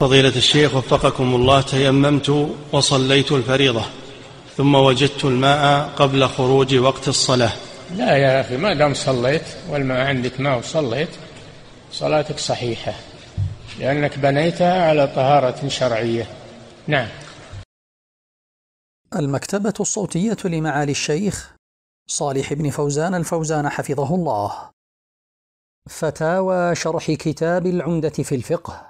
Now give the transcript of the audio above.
فضيلة الشيخ وفقكم الله تيممت وصليت الفريضة ثم وجدت الماء قبل خروج وقت الصلاة لا يا أخي ما دام صليت والماء عندك ماء وصليت صلاتك صحيحة لأنك بنيتها على طهارة شرعية نعم المكتبة الصوتية لمعالي الشيخ صالح بن فوزان الفوزان حفظه الله فتاوى شرح كتاب العمدة في الفقه